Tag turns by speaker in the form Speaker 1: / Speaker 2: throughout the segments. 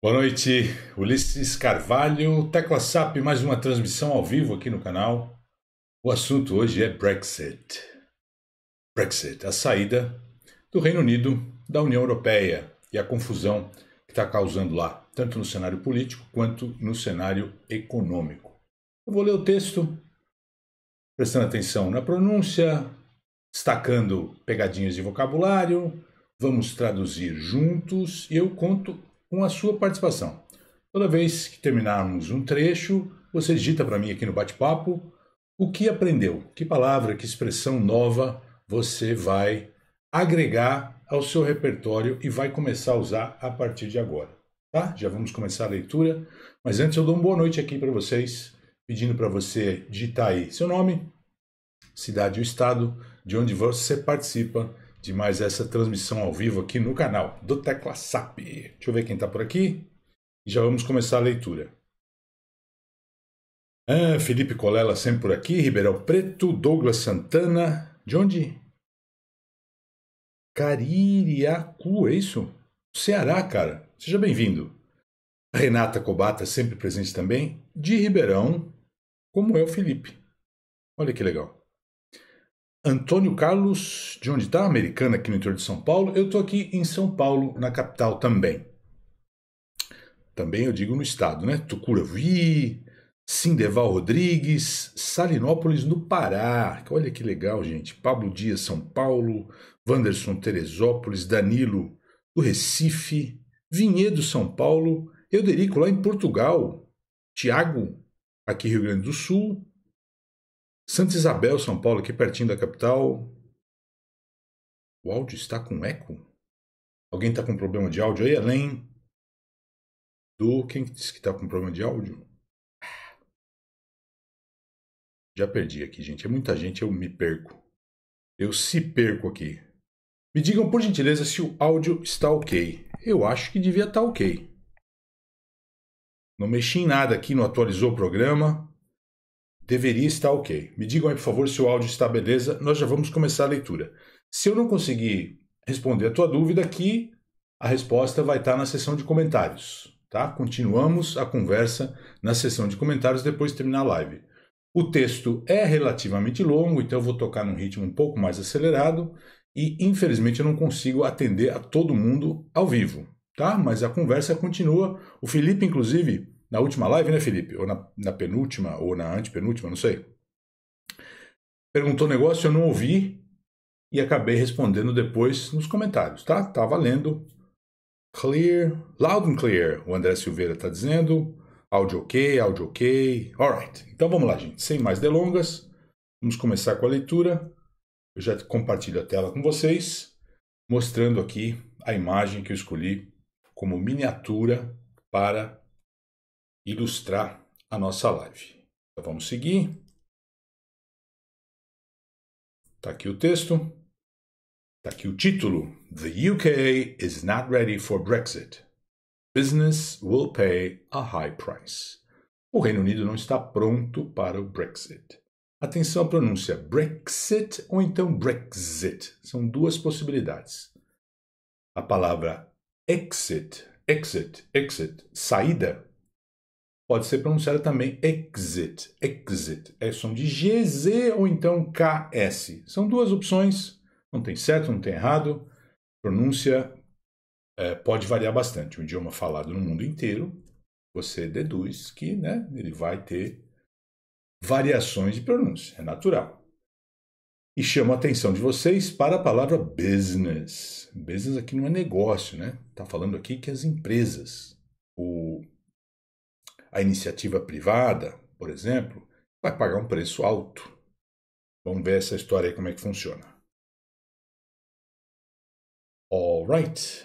Speaker 1: Boa noite, Ulisses Carvalho, Tecla SAP, mais uma transmissão ao vivo aqui no canal. O assunto hoje é Brexit. Brexit, a saída do Reino Unido da União Europeia e a confusão que está causando lá, tanto no cenário político quanto no cenário econômico. Eu vou ler o texto, prestando atenção na pronúncia, destacando pegadinhas de vocabulário, vamos traduzir juntos e eu conto com a sua participação. Toda vez que terminarmos um trecho, você digita para mim aqui no bate-papo o que aprendeu, que palavra, que expressão nova você vai agregar ao seu repertório e vai começar a usar a partir de agora, tá? Já vamos começar a leitura, mas antes eu dou uma boa noite aqui para vocês, pedindo para você digitar aí seu nome, cidade e o estado de onde você participa de mais essa transmissão ao vivo aqui no canal do Tecla SAP. Deixa eu ver quem está por aqui e já vamos começar a leitura. Ah, Felipe Colela sempre por aqui, Ribeirão Preto, Douglas Santana, de onde? Caririacu, é isso? Ceará, cara. Seja bem-vindo. Renata Cobata, sempre presente também, de Ribeirão, como é o Felipe. Olha que legal. Antônio Carlos, de onde está? Americana, aqui no interior de São Paulo. Eu estou aqui em São Paulo, na capital também. Também eu digo no estado, né? Tucuruvi, Sindeval Rodrigues, Salinópolis, no Pará. Olha que legal, gente. Pablo Dias, São Paulo. Wanderson, Teresópolis. Danilo, do Recife. Vinhedo, São Paulo. Euderico, lá em Portugal. Tiago,
Speaker 2: aqui Rio Grande do Sul. Santa Isabel, São Paulo, aqui pertinho da capital. O áudio está com eco? Alguém está com problema de áudio aí, além do. Quem disse que está com problema de áudio? Já perdi aqui, gente. É muita gente, eu me perco.
Speaker 1: Eu se perco aqui. Me digam, por gentileza, se o áudio está ok. Eu acho que devia estar tá ok. Não mexi em nada aqui, não atualizou o programa. Deveria estar ok. Me digam aí, por favor, se o áudio está beleza. Nós já vamos começar a leitura. Se eu não conseguir responder a tua dúvida aqui, a resposta vai estar na seção de comentários. Tá? Continuamos a conversa na seção de comentários depois de terminar a live. O texto é relativamente longo, então eu vou tocar num ritmo um pouco mais acelerado e infelizmente eu não consigo atender a todo mundo ao vivo, tá? Mas a conversa continua. O Felipe, inclusive, na última live, né, Felipe? Ou na, na penúltima, ou na antepenúltima, não sei. Perguntou o negócio, eu não ouvi e acabei respondendo depois nos comentários, tá? Tá valendo. Clear, loud and clear, o André Silveira tá dizendo. Áudio ok, áudio ok. Alright, então vamos lá, gente. Sem mais delongas, vamos começar com a leitura. Eu já compartilho a tela com vocês, mostrando aqui a imagem que eu escolhi
Speaker 2: como miniatura para ilustrar a nossa live. Então vamos seguir. Está aqui o texto. Está aqui o título: The UK is not ready
Speaker 1: for Brexit. Business will pay a high price. O Reino Unido não está pronto para o Brexit. Atenção à pronúncia Brexit ou então Brexit. São duas possibilidades. A palavra exit, exit, exit, saída, Pode ser pronunciada também exit, exit. É som de GZ ou então KS. São duas opções, não tem certo, não tem errado. Pronúncia é, pode variar bastante. Um idioma falado no mundo inteiro, você deduz que né, ele vai ter variações de pronúncia, é natural. E chamo a atenção de vocês para a palavra business. Business aqui não é negócio, né? Está falando aqui que as empresas, o a iniciativa privada,
Speaker 2: por exemplo, vai pagar um preço alto. Vamos ver essa história aí como é que funciona. Alright.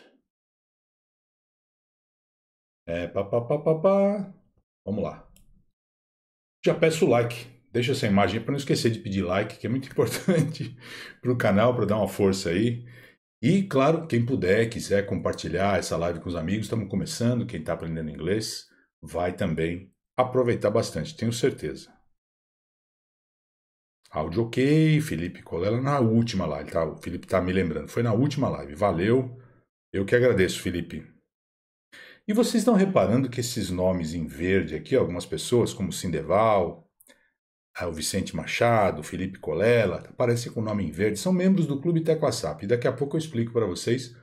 Speaker 2: É, pá, pá, pá, pá, pá. Vamos lá.
Speaker 1: Já peço o like. Deixa essa imagem para não esquecer de pedir like, que é muito importante para o canal, para dar uma força aí. E, claro, quem puder, quiser compartilhar essa live com os amigos, estamos começando, quem está aprendendo inglês vai também aproveitar bastante, tenho certeza. Áudio ok, Felipe Colela na última live, tá? O Felipe tá me lembrando, foi na última live, valeu. Eu que agradeço, Felipe. E vocês estão reparando que esses nomes em verde aqui, algumas pessoas, como Sindeval, ah, o Vicente Machado, Felipe Colela, aparecem com o nome em verde, são membros do Clube Tecla SAP. E daqui a pouco eu explico para vocês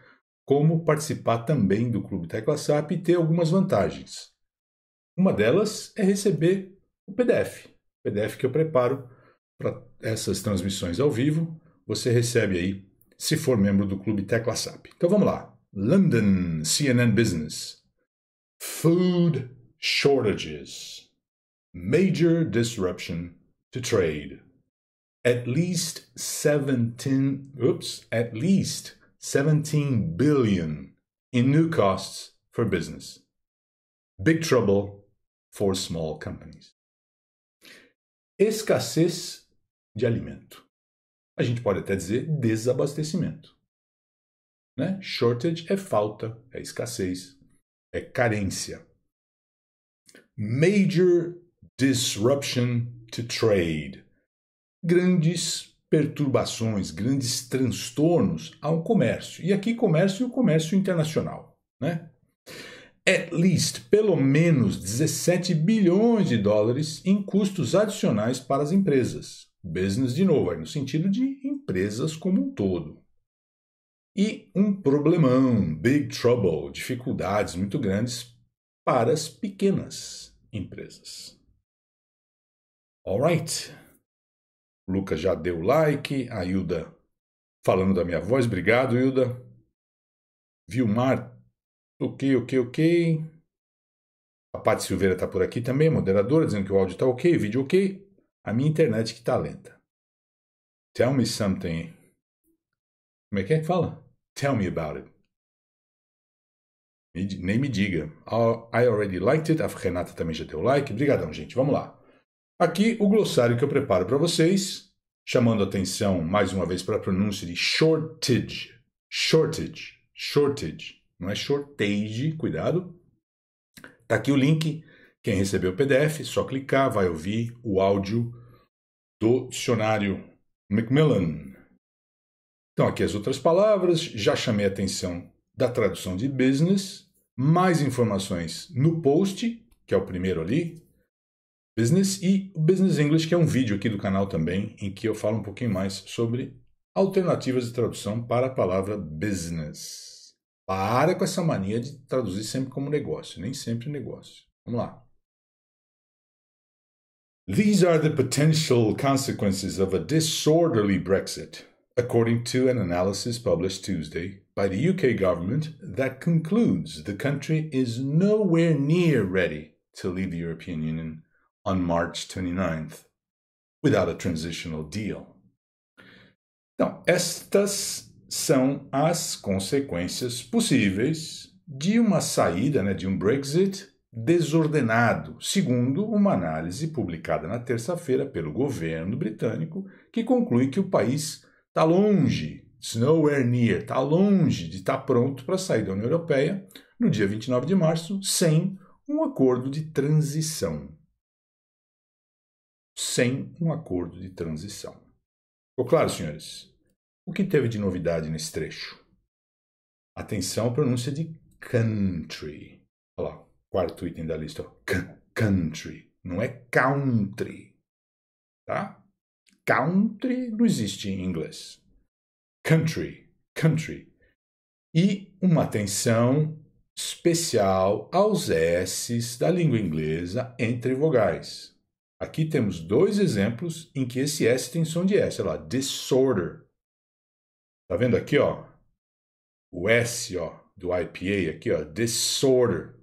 Speaker 1: como participar também do Clube Tecla SAP e ter algumas vantagens. Uma delas é receber o PDF, o PDF que eu preparo para essas transmissões ao vivo. Você recebe aí, se for membro do clube Tecla SAP. Então vamos lá. London CNN Business. Food shortages. Major disruption to trade. At least 17 oops, at least 17 billion in new
Speaker 2: costs for business. Big trouble for small companies. Escassez de alimento. A gente
Speaker 1: pode até dizer desabastecimento. Né? Shortage é falta, é escassez, é carência. Major disruption to trade. Grandes perturbações, grandes transtornos ao comércio. E aqui comércio e o comércio internacional. Né? at least, pelo menos 17 bilhões de dólares em custos adicionais para as empresas. Business, de novo, no sentido de empresas como um todo. E um problemão, big trouble, dificuldades muito grandes para as pequenas empresas.
Speaker 2: Alright. Lucas já deu like, a Hilda falando da minha voz, obrigado, Hilda. Vilmar
Speaker 1: Ok, ok, ok. A Paty Silveira está por aqui também, moderadora, dizendo
Speaker 2: que o áudio está ok, vídeo ok. A minha internet que está lenta. Tell me something. Como é que é que fala? Tell me about it.
Speaker 1: Me, nem me diga. Ah, I already liked it. A Renata também já deu like. Obrigadão, gente. Vamos lá. Aqui o glossário que eu preparo para vocês, chamando atenção mais uma vez para a pronúncia de shortage. Shortage. Shortage não é shortage, cuidado. Tá aqui o link. Quem recebeu o PDF, só clicar, vai ouvir o áudio do dicionário Macmillan. Então, aqui as outras palavras, já chamei a atenção da tradução de business, mais informações no post, que é o primeiro ali, business, e o Business English, que é um vídeo aqui do canal também, em que eu falo um pouquinho mais sobre alternativas de tradução para a palavra business. Para com essa mania de traduzir sempre como negócio, nem sempre negócio. Vamos lá. These are the potential consequences of a disorderly Brexit, according to an analysis published Tuesday by the UK government that concludes the country is nowhere near ready to leave the European Union on March 29th without a transitional deal. Então, estas são as consequências possíveis de uma saída, né, de um Brexit desordenado, segundo uma análise publicada na terça-feira pelo governo britânico, que conclui que o país está longe, it's nowhere near, está longe de estar tá pronto para sair da União Europeia no dia 29 de março, sem um acordo de transição. Sem um acordo de transição. Ficou claro, senhores? O que teve de novidade nesse trecho? Atenção à pronúncia de country. Olha lá, quarto item da lista. Country. Não é country. Tá? Country não existe em inglês. Country. Country. E uma atenção especial aos S's da língua inglesa entre vogais. Aqui temos dois exemplos em que esse S tem som de S. Olha lá, disorder
Speaker 2: Tá vendo aqui, ó? O S, ó, do IPA aqui, ó, disorder.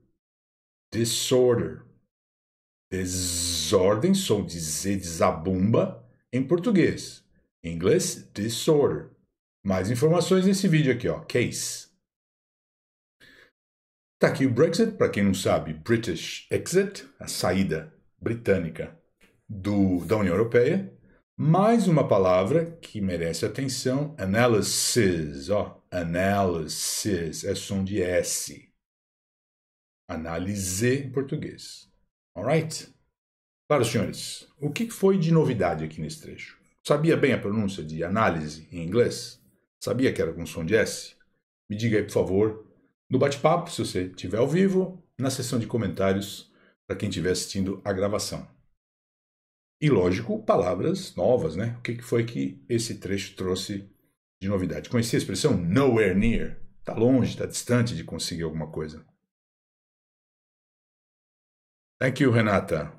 Speaker 2: Disorder. Desordem,
Speaker 1: som de Z de zabumba em português. Em inglês, disorder. Mais informações nesse vídeo aqui, ó, case. Tá aqui o Brexit, para quem não sabe, British Exit, a saída britânica do, da União Europeia. Mais uma palavra que merece atenção: analysis. Ó, analysis é som de S. Análise em português. Alright? Para os senhores, o que foi de novidade aqui nesse trecho? Sabia bem a pronúncia de análise em inglês? Sabia que era com som de S? Me diga aí, por favor, no bate-papo, se você estiver ao vivo, na seção de comentários, para quem estiver assistindo a gravação. E lógico, palavras novas, né? O que foi que esse trecho
Speaker 2: trouxe de novidade? Conheci a expressão nowhere near. Está longe, está distante de conseguir alguma coisa. Thank you, Renata.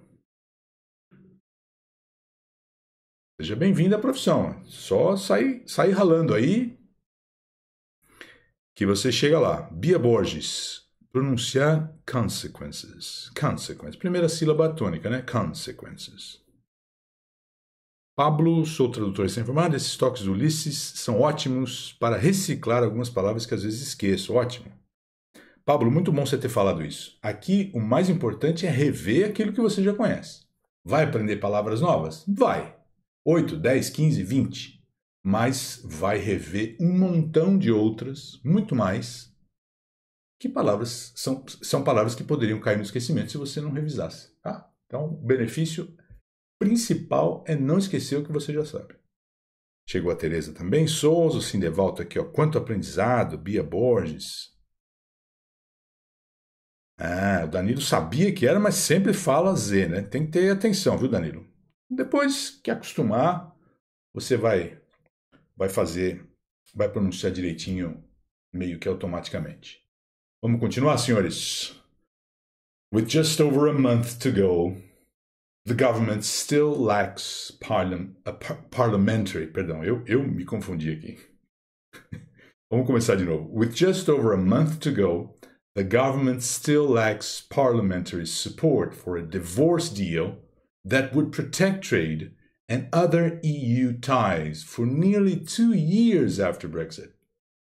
Speaker 2: Seja bem-vindo à profissão. Só sair sai ralando aí que você chega lá. Bia Borges.
Speaker 1: Pronunciar consequences. Consequences. Primeira sílaba tônica, né? Consequences. Pablo, sou tradutor recém-formado, esses toques do Ulisses são ótimos para reciclar algumas palavras que às vezes esqueço. Ótimo. Pablo, muito bom você ter falado isso. Aqui o mais importante é rever aquilo que você já conhece. Vai aprender palavras novas? Vai. 8, 10, 15, 20. Mas vai rever um montão de outras, muito mais, que palavras são, são palavras que poderiam cair no esquecimento se você não revisasse. Tá? Então, o benefício principal é não esquecer o que você já sabe. Chegou a Tereza também, Souza, Sindevalto aqui, ó. Quanto aprendizado, Bia Borges. Ah, o Danilo sabia que era, mas sempre fala Z, né? Tem que ter atenção, viu, Danilo? Depois que acostumar, você vai vai fazer, vai pronunciar direitinho, meio que automaticamente. Vamos continuar, senhores? With just over a month to go, the government still lacks parliam, a par parliamentary. Perdão, eu, eu me confundi aqui. Vamos começar de novo. With just over a month to go, the government still lacks parliamentary support for a divorce deal that would protect trade and other EU ties for nearly two years after Brexit,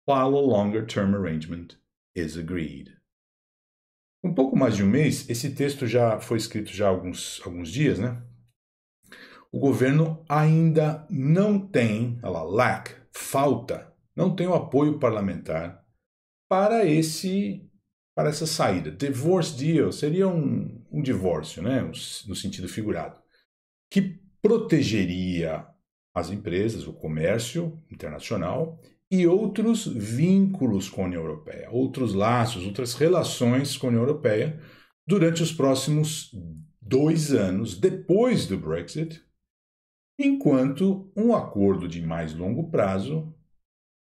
Speaker 1: while a longer term arrangement is agreed. Um pouco mais de um mês, esse texto já foi escrito já há alguns, alguns dias, né? O governo ainda não tem, ela lack, falta, não tem o apoio parlamentar para esse para essa saída. Divorce deal seria um, um divórcio, né? no sentido figurado, que protegeria as empresas, o comércio internacional e outros vínculos com a União Europeia, outros laços, outras relações com a União Europeia durante os próximos dois anos depois do Brexit, enquanto um acordo de mais longo prazo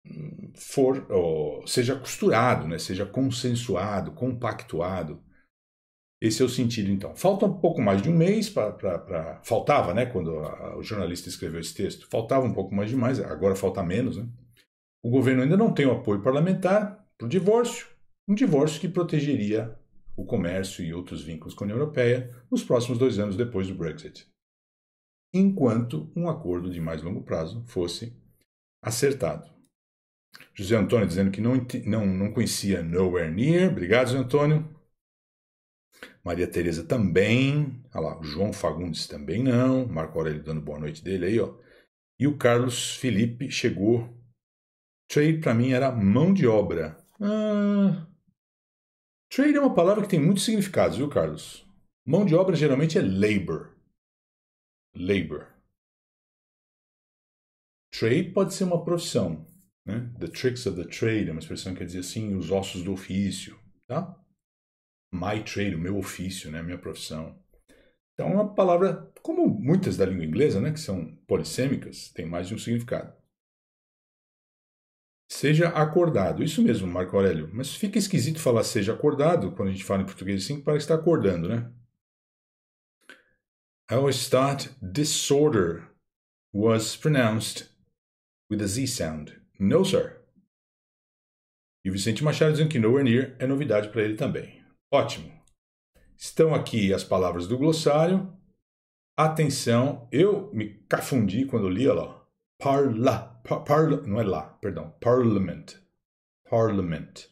Speaker 1: hum, for seja costurado, né, seja consensuado, compactuado. Esse é o sentido, então. Falta um pouco mais de um mês para. Faltava, né? Quando a, a, o jornalista escreveu esse texto. Faltava um pouco mais de mais, agora falta menos, né? O governo ainda não tem o apoio parlamentar para o divórcio, um divórcio que protegeria o comércio e outros vínculos com a União Europeia nos próximos dois anos depois do Brexit, enquanto um acordo de mais longo prazo fosse acertado. José Antônio dizendo que não, não, não conhecia Nowhere Near. Obrigado, José Antônio. Maria Tereza também. Olha lá, o João Fagundes também não. Marco Aurélio dando boa noite dele aí, ó. E o Carlos Felipe chegou Trade para mim era mão de obra. Ah,
Speaker 2: trade é uma palavra que tem muitos significados, viu, Carlos? Mão de obra geralmente é labor. Labor. Trade pode ser
Speaker 1: uma profissão. Né? The tricks of the trade é uma expressão que quer dizer assim, os ossos do ofício. Tá? My trade, o meu ofício, né? minha profissão. Então, é uma palavra, como muitas da língua inglesa, né? que são polissêmicas, tem mais de um significado. Seja acordado. Isso mesmo, Marco Aurélio. Mas fica esquisito falar seja acordado quando a gente fala em português assim, parece estar tá acordando, né? Our start disorder was pronounced with a Z sound. No, sir. E Vicente Machado dizendo que nowhere near é novidade para ele também. Ótimo. Estão aqui as palavras do glossário. Atenção, eu me cafundi quando li, olha lá. Parla par, não é lá, perdão, parliament. Parliament.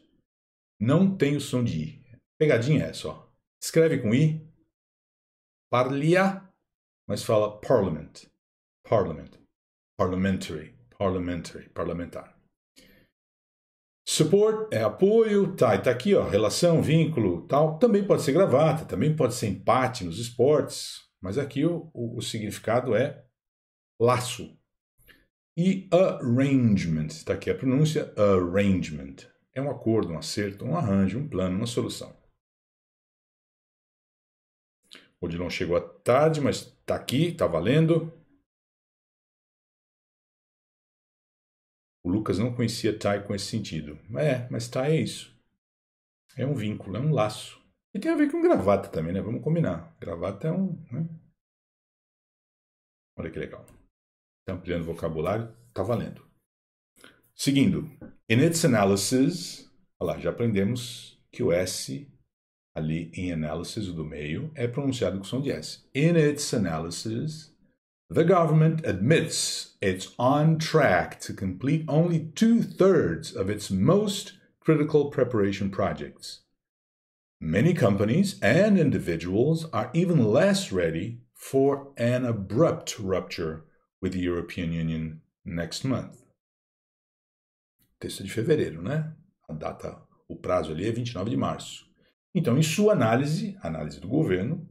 Speaker 1: Não tem o som de i. Pegadinha é ó. Escreve com i, parlia, mas fala parliament. Parliament. Parliamentary. Parliamentary. Parlamentar. Support é apoio, tá, e tá aqui, ó, relação, vínculo, tal. Também pode ser gravata, também pode ser empate nos esportes, mas aqui o, o, o significado é laço, e arrangement, está aqui a pronúncia, arrangement. É um acordo, um acerto, um arranjo, um plano,
Speaker 2: uma solução. O Odilon chegou à tarde, mas está aqui, está valendo. O Lucas não conhecia Thai com esse sentido. É, mas Thai é isso.
Speaker 1: É um vínculo, é um laço.
Speaker 2: E tem a ver com gravata
Speaker 1: também, né? Vamos combinar. Gravata é um. Né? Olha que legal. Está ampliando o vocabulário? Está valendo. Seguindo, in its analysis, olha lá, já aprendemos que o S ali em analysis, o do meio, é pronunciado com som de S. In its analysis, the government admits it's on track to complete only two-thirds of its most critical preparation projects. Many companies and individuals are even less ready for an abrupt rupture with the European Union next month. Texto de fevereiro, né? A data, o prazo ali é 29 de março. Então, em sua análise, análise do governo,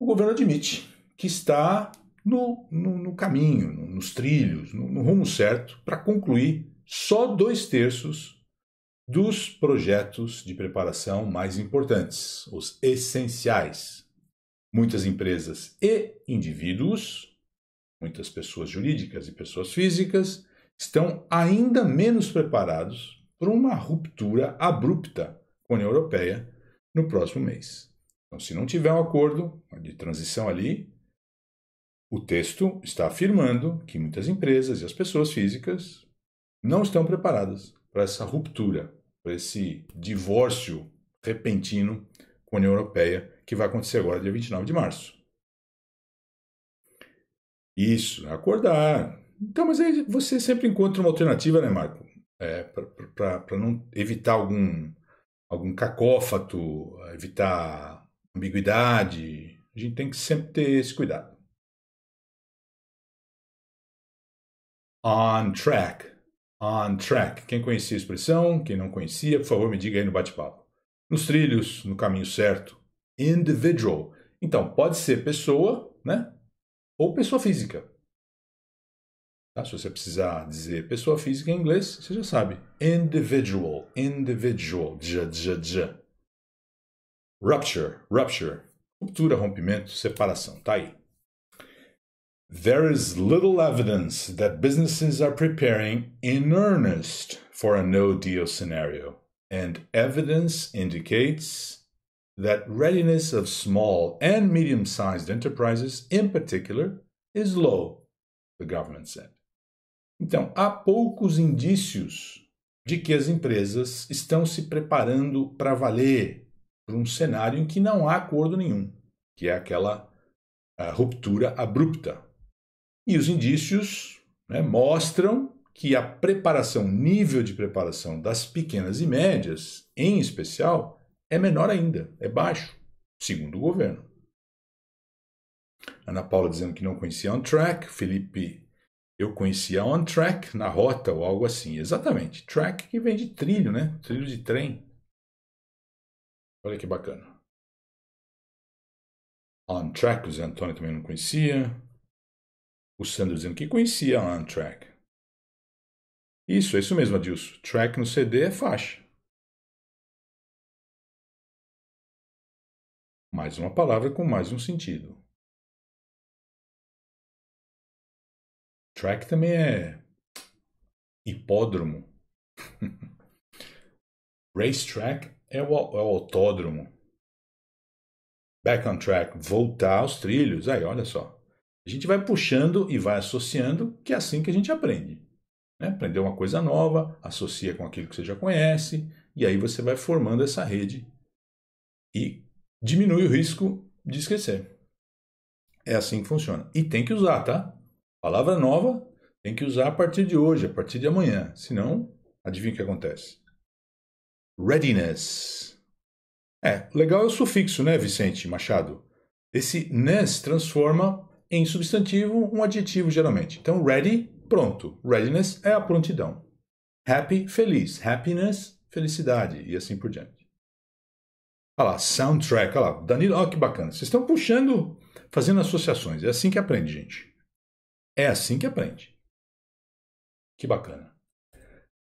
Speaker 1: o governo admite que está no, no, no caminho, no, nos trilhos, no rumo certo para concluir só dois terços dos projetos de preparação mais importantes, os essenciais. Muitas empresas e indivíduos muitas pessoas jurídicas e pessoas físicas, estão ainda menos preparados para uma ruptura abrupta com a União Europeia no próximo mês. Então, se não tiver um acordo de transição ali, o texto está afirmando que muitas empresas e as pessoas físicas não estão preparadas para essa ruptura, para esse divórcio repentino com a União Europeia que vai acontecer agora, dia 29 de março. Isso, acordar. Então, mas aí você sempre encontra uma alternativa, né, Marco? É, para não evitar algum, algum
Speaker 2: cacófato, evitar ambiguidade. A gente tem que sempre ter esse cuidado. On track. On track. Quem conhecia a expressão, quem não conhecia, por favor, me diga aí no bate-papo.
Speaker 1: Nos trilhos, no caminho certo. Individual. Então, pode ser pessoa, né? ou pessoa física. Tá? Se você precisar dizer pessoa física em inglês, você já sabe. Individual, individual, já, já, já, Rupture, rupture. Ruptura, rompimento, separação. Tá aí. There is little evidence that businesses are preparing in earnest for a no deal scenario, and evidence indicates that readiness of small and medium sized enterprises, in particular, is low, the government said. Então, há poucos indícios de que as empresas estão se preparando para valer para um cenário em que não há acordo nenhum, que é aquela ah, ruptura abrupta. E os indícios né, mostram que a preparação, nível de preparação das pequenas e médias, em especial, é menor ainda, é baixo, segundo o governo. Ana Paula dizendo que não conhecia on track, Felipe, eu conhecia on track, na rota
Speaker 2: ou algo assim. Exatamente, track que vem de trilho, né? Trilho de trem. Olha que bacana. On Track, o Zé Antônio também não conhecia. O Sandro dizendo que conhecia On Track. Isso, é isso mesmo, Adilson. Track no CD é faixa. Mais uma palavra com mais um sentido. Track também é hipódromo. Racetrack é o, é o
Speaker 1: autódromo. Back on track, voltar aos trilhos. Aí, olha só. A gente vai puxando e vai associando, que é assim que a gente aprende. Né? Aprender uma coisa nova, associa com aquilo que você já conhece, e aí você vai formando essa rede e diminui o risco de esquecer. É assim que funciona. E tem que usar, tá? Palavra nova tem que usar a partir de hoje, a partir de amanhã. Senão, adivinha o que acontece? Readiness. É, legal é o sufixo, né, Vicente Machado? Esse ness transforma em substantivo um adjetivo, geralmente. Então, ready, pronto. Readiness é a prontidão. Happy, feliz. Happiness, felicidade. E assim por diante. Olha lá, soundtrack, olha lá, Danilo, olha que bacana. Vocês estão puxando, fazendo associações. É assim que aprende, gente. É assim que aprende. Que bacana.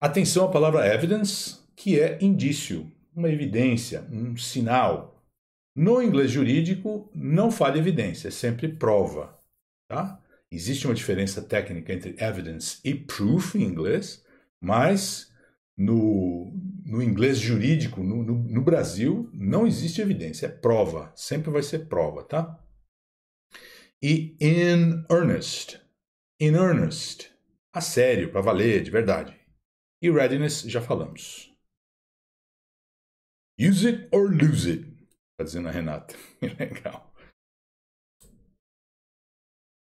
Speaker 1: Atenção à palavra evidence, que é indício, uma evidência, um sinal. No inglês jurídico, não fale evidência, é sempre prova. Tá? Existe uma diferença técnica entre evidence e proof em inglês, mas no, no inglês jurídico, no, no, no Brasil, não existe evidência, é prova, sempre vai ser prova, tá? E in earnest, in earnest, a sério, para valer, de
Speaker 2: verdade. E readiness, já falamos. Use it or lose it, está dizendo a Renata. Legal.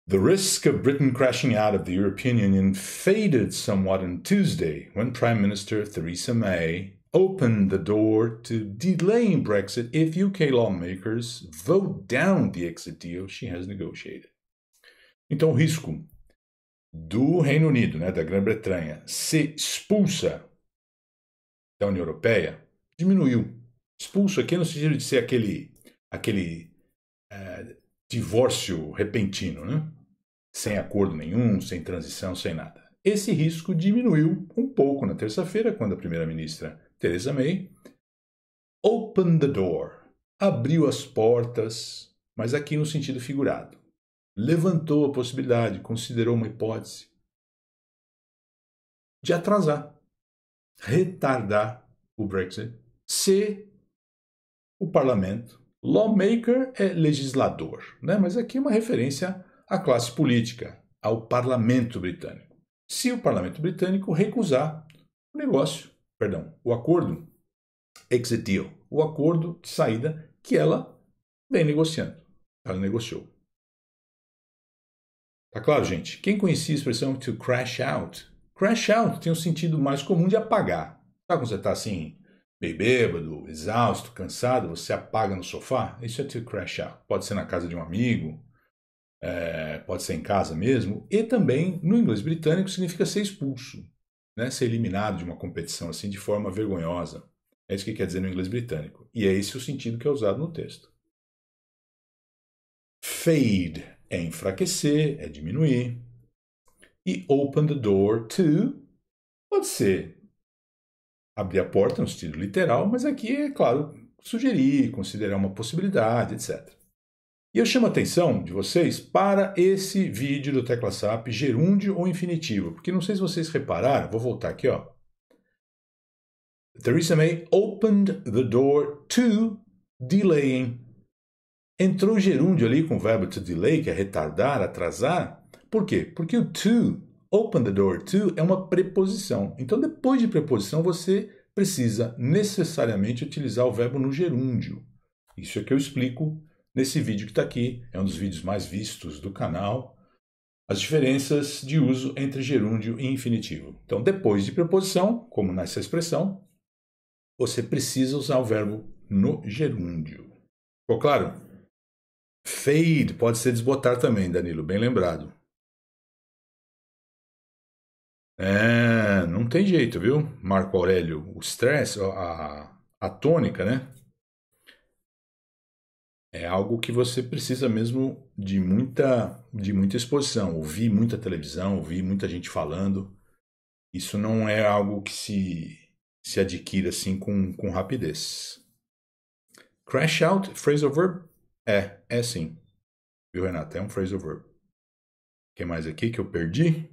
Speaker 1: The risk of Britain crashing out of the European Union faded somewhat on Tuesday when Prime Minister Theresa May opened the door to delaying Brexit if UK lawmakers vote down the exit deal she has negotiated. Então, risco do Reino Unido, né, da Grã-Bretanha, ser expulsa da União Europeia diminuiu. Expulso aqui no sentido de ser aquele, aquele é, eh, divórcio repentino, né? sem acordo nenhum, sem transição, sem nada. Esse risco diminuiu um pouco na terça-feira, quando a primeira-ministra Theresa May opened the door, abriu as portas, mas aqui no sentido figurado. Levantou a possibilidade, considerou uma hipótese de atrasar, retardar o Brexit, se o parlamento. Lawmaker é legislador, né? mas aqui é uma referência à classe política, ao parlamento britânico. Se o parlamento britânico recusar o negócio, perdão, o acordo, exit deal, o acordo de saída que ela vem negociando. Ela negociou. Tá claro, gente? Quem conhecia a expressão to crash out? Crash out tem um sentido mais comum de apagar. Sabe quando você está assim, meio bêbado, exausto, cansado, você apaga no sofá? Isso é to crash out. Pode ser na casa de um amigo, é, pode ser em casa mesmo, e também no inglês britânico significa ser expulso, né? ser eliminado de uma competição assim de forma vergonhosa. É isso que quer dizer no inglês britânico. E é esse o sentido que é usado no texto. Fade é enfraquecer, é diminuir. E open the door to pode ser abrir a porta no sentido literal, mas aqui é claro sugerir, considerar uma possibilidade, etc. E eu chamo a atenção de vocês para esse vídeo do SAP gerúndio ou infinitivo, porque não sei se vocês repararam, vou voltar aqui, ó. Theresa May opened the door to delaying. Entrou o gerúndio ali com o verbo to delay, que é retardar, atrasar. Por quê? Porque o to, open the door to, é uma preposição. Então, depois de preposição, você precisa necessariamente utilizar o verbo no gerúndio. Isso é que eu explico nesse vídeo que está aqui, é um dos vídeos mais vistos do canal, as diferenças de uso entre gerúndio e infinitivo. Então, depois de preposição, como nessa expressão, você precisa usar o verbo
Speaker 2: no gerúndio. Ficou claro? Fade pode ser desbotar também, Danilo, bem lembrado. É,
Speaker 1: não tem jeito, viu, Marco Aurélio? O stress, a, a tônica, né? é algo que você precisa mesmo de muita, de muita exposição, ouvir muita televisão, ouvir muita gente falando. Isso não é algo que se, se adquire assim com, com rapidez. Crash out, phrasal verb? É, é sim. Viu, Renato? É um phrasal verb. O que mais aqui que eu perdi?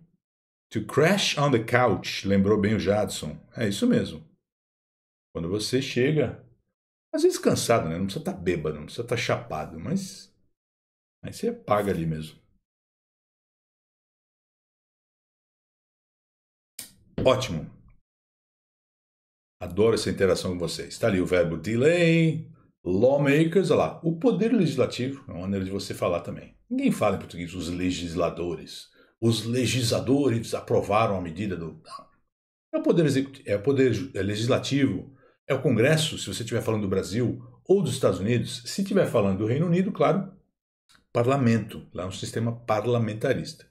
Speaker 1: To crash on the couch, lembrou bem o Jadson. É isso mesmo. Quando você chega
Speaker 2: às vezes cansado, né? Não precisa estar tá bêbado, não precisa estar tá chapado, mas. Aí você paga ali mesmo. Ótimo. Adoro essa interação com vocês. Está ali o verbo
Speaker 1: delay, lawmakers, olha lá. O poder legislativo é uma maneira de você falar também. Ninguém fala em português os legisladores. Os legisladores aprovaram a medida do. Não. É o poder, executivo, é o poder é legislativo é o Congresso, se você estiver falando do Brasil ou dos Estados Unidos, se estiver falando do Reino Unido, claro, parlamento, lá é um sistema parlamentarista.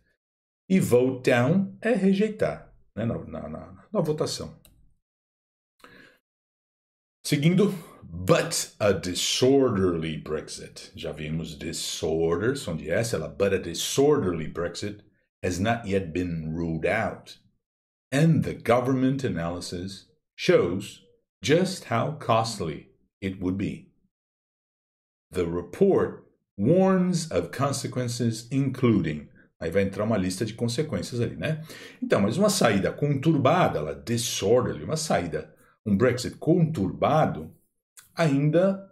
Speaker 1: E vote down é rejeitar né, na, na, na, na votação. Seguindo, but a disorderly Brexit. Já vimos disorder, som de S, ela, but a disorderly Brexit has not yet been ruled out. And the government analysis shows just how costly it would be. The report warns of consequences including. Aí vai entrar uma lista de consequências ali, né? Então, mas uma saída conturbada, ela disorderly, uma saída, um Brexit conturbado, ainda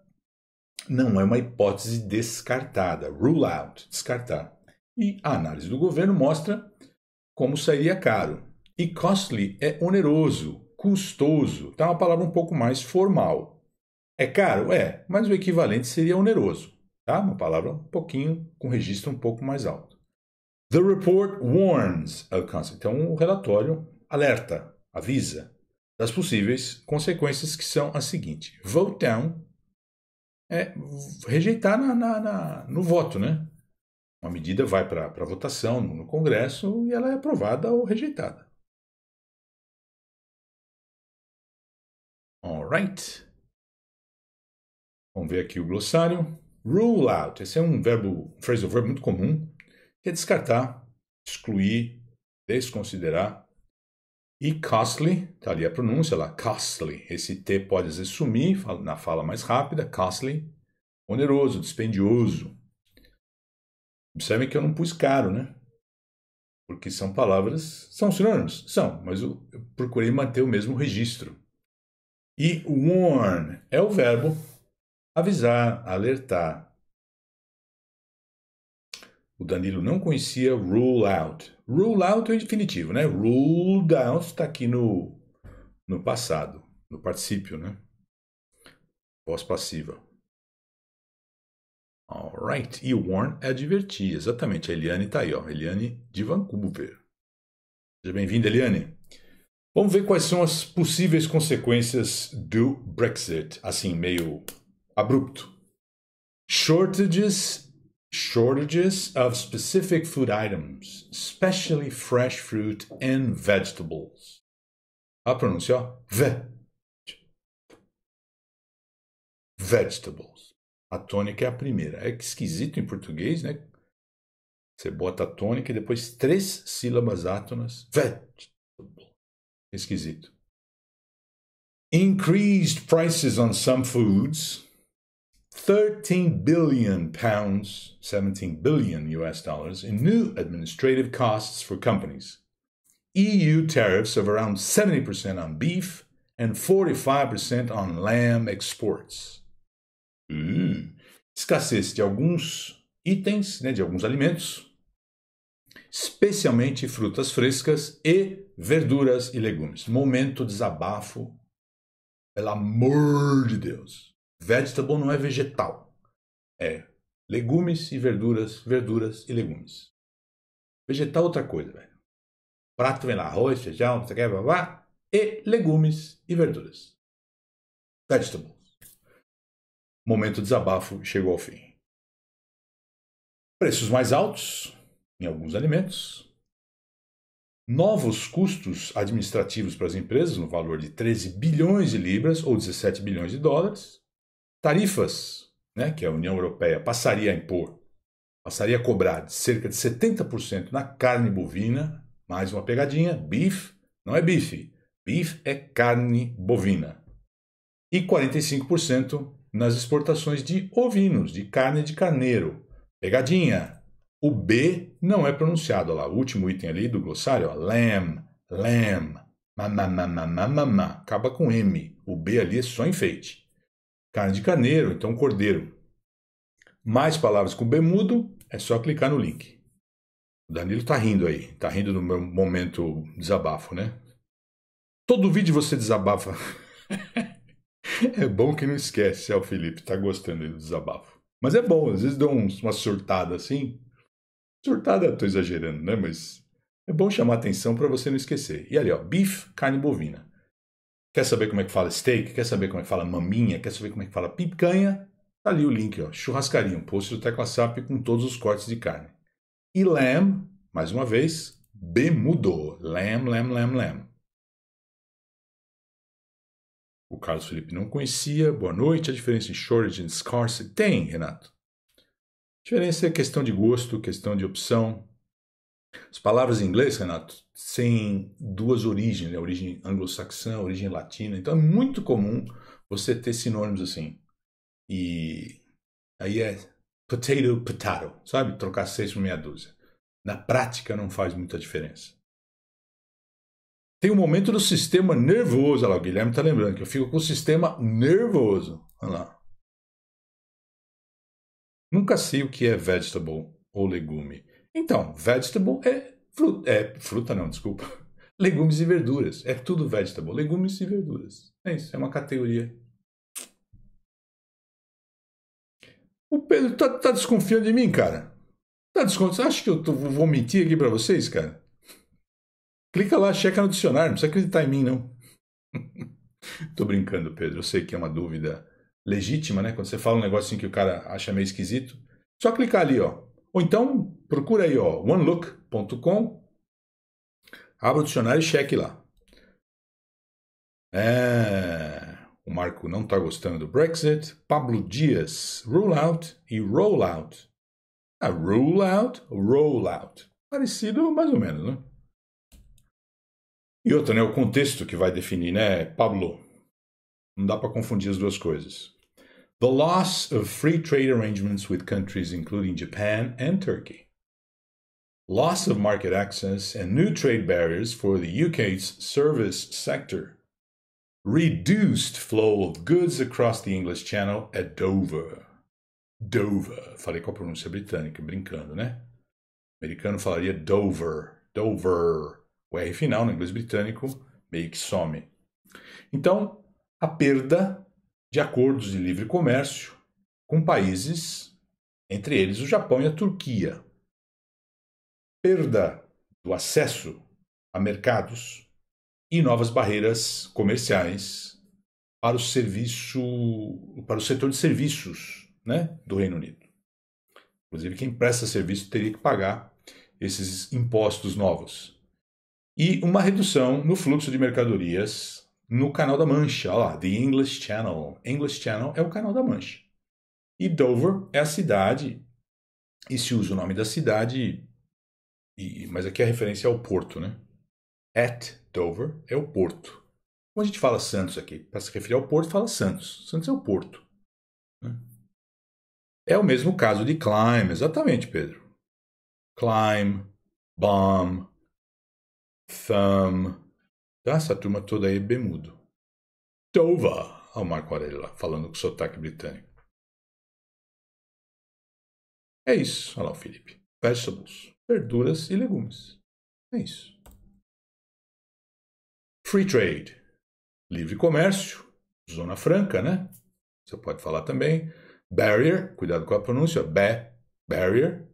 Speaker 1: não é uma hipótese descartada. Rule out, descartar. E a análise do governo mostra como sairia caro. E costly é oneroso, custoso. Tá uma palavra um pouco mais formal. É caro? É, mas o equivalente seria oneroso. Tá? Uma palavra um pouquinho, com registro um pouco mais alto. The report warns of cancer. Então, o relatório alerta, avisa das possíveis consequências que são as seguintes. Vote down é rejeitar na, na, na, no voto, né? Uma
Speaker 2: medida vai para votação no Congresso e ela é aprovada ou rejeitada. right. Vamos ver aqui o glossário. Rule out. Esse é um verbo, um phrasal verb muito comum,
Speaker 1: que é descartar, excluir, desconsiderar. E costly, tá ali a pronúncia lá, costly. Esse T pode às vezes sumir na fala mais rápida, costly. Oneroso, dispendioso. Observem que eu não pus caro, né? Porque são palavras, são sinônimos? São, mas eu, eu procurei manter o mesmo registro. E warn é o verbo avisar, alertar. O Danilo não conhecia rule out. Rule out é o infinitivo, né? Ruled out está aqui no, no passado, no particípio, né? Pós-passiva. Alright. E warn é advertir, exatamente. A Eliane está aí, ó. Eliane de Vancouver. Seja bem-vinda, Eliane. Vamos ver quais são as possíveis consequências do Brexit, assim meio abrupto. Shortages, shortages of specific food items, especially fresh fruit and vegetables.
Speaker 2: A ah, pronúncia, ó, ve. Vegetables. A tônica é a primeira. É esquisito em português, né?
Speaker 1: Você bota a tônica e depois três sílabas átonas. Vegetables. Esquisito. Increased prices on some foods. 13 billion pounds, 17 billion US dollars in new administrative costs for companies. EU tariffs of around 70% on beef and 45% on lamb exports. Hum, escassez de alguns itens, né, de alguns alimentos, especialmente frutas frescas e verduras e legumes. Momento desabafo. Pelo amor de Deus. Vegetable não é vegetal. É legumes e verduras, verduras e legumes. Vegetal é outra coisa, velho. Prato vem lá, arroz, feijão, você quer,
Speaker 2: blá, E legumes e verduras. Vegetables. Momento desabafo chegou ao fim. Preços mais altos, em alguns alimentos, novos custos administrativos
Speaker 1: para as empresas, no valor de 13 bilhões de libras ou 17 bilhões de dólares, tarifas né, que a União Europeia passaria a impor, passaria a cobrar de cerca de 70% na carne bovina, mais uma pegadinha, beef não é bife, beef é carne bovina, e 45% nas exportações de ovinos, de carne de carneiro. Pegadinha, o B não é pronunciado. Olha lá, o último item ali do glossário, ó, lamb, ma, ma, Acaba com M. O B ali é só enfeite. Carne de carneiro, então cordeiro. Mais palavras com B mudo, é só clicar no link. O Danilo está rindo aí, está rindo no meu momento desabafo, né? Todo vídeo você desabafa. é bom que não esquece, é o Felipe, está gostando do desabafo. Mas é bom, às vezes dou uma surtada assim, Surtada, estou exagerando, né? Mas é bom chamar atenção para você não esquecer. E ali, ó, beef, carne bovina. Quer saber como é que fala steak? Quer saber como é que fala maminha? Quer saber como é que fala picanha? Tá ali o link, ó. Churrascaria, um post do TeclaSap SAP com todos os cortes de carne. E lamb, mais uma vez, B mudou. Lamb, lamb, lamb, lamb. O Carlos Felipe não conhecia. Boa noite. A diferença entre shortage e scarcity? Tem, Renato. Diferença é questão de gosto, questão de opção. As palavras em inglês, Renato, têm duas origens, né? origem anglo-saxã, origem latina. Então é muito comum você ter sinônimos assim. E aí é potato, potato, sabe? Trocar seis por meia dúzia. Na prática não faz muita diferença. Tem o um momento do sistema nervoso. Olha lá, o Guilherme está lembrando que eu fico com o sistema nervoso. Olha lá. Nunca sei o que é vegetable ou legume. Então, vegetable é fruta, é fruta não, desculpa. Legumes e verduras. É tudo vegetable. Legumes e verduras. É isso, é uma categoria. O Pedro tá, tá desconfiando de mim, cara. Tá desconfiando. Acha que eu tô, vou mentir aqui para vocês, cara? Clica lá, checa no dicionário. Não precisa acreditar em mim, não. Tô brincando, Pedro. Eu sei que é uma dúvida legítima, né? Quando você fala um negocinho assim que o cara acha meio esquisito, só clicar ali, ó. Ou então, procura aí, ó, onelook.com, abre o dicionário e cheque lá. É... O Marco não está gostando do Brexit. Pablo Dias, rule out e roll out. Ah, rule out, roll out. Parecido mais ou menos, né? E outra, né? O contexto que vai definir, né, Pablo? Não dá para confundir as duas coisas. The loss of free trade arrangements with countries including Japan and Turkey. Loss of market access and new trade barriers for the UK's service sector. Reduced flow of goods across the English Channel at Dover. Dover. Falei com a pronúncia britânica, brincando, né? americano falaria Dover. Dover. O R final no inglês britânico meio que some. Então, a perda de acordos de livre comércio com países, entre eles o Japão e a Turquia, perda do acesso a mercados e novas barreiras comerciais para o serviço, para o setor de serviços, né, do Reino Unido. Inclusive quem presta serviço teria que pagar esses impostos novos e uma redução no fluxo de mercadorias no canal da Mancha. Olha The English Channel. English Channel é o canal da Mancha. E Dover é a cidade, e se usa o nome da cidade, e, mas aqui a referência é o porto, né? At Dover é o porto. Quando a gente fala Santos aqui, para se referir ao porto, fala Santos. Santos é o porto.
Speaker 2: Né? É o mesmo caso de climb, exatamente, Pedro. Climb, bomb, thumb, Tá, essa turma toda aí é bemudo. Tova! Olha o então Marco Aurélio lá, falando com sotaque britânico. É isso. Olha lá o Felipe. Vegetables, verduras e legumes. É isso. Free trade. Livre comércio. Zona franca, né? Você pode falar
Speaker 1: também. Barrier, cuidado com a pronúncia. Ba barrier.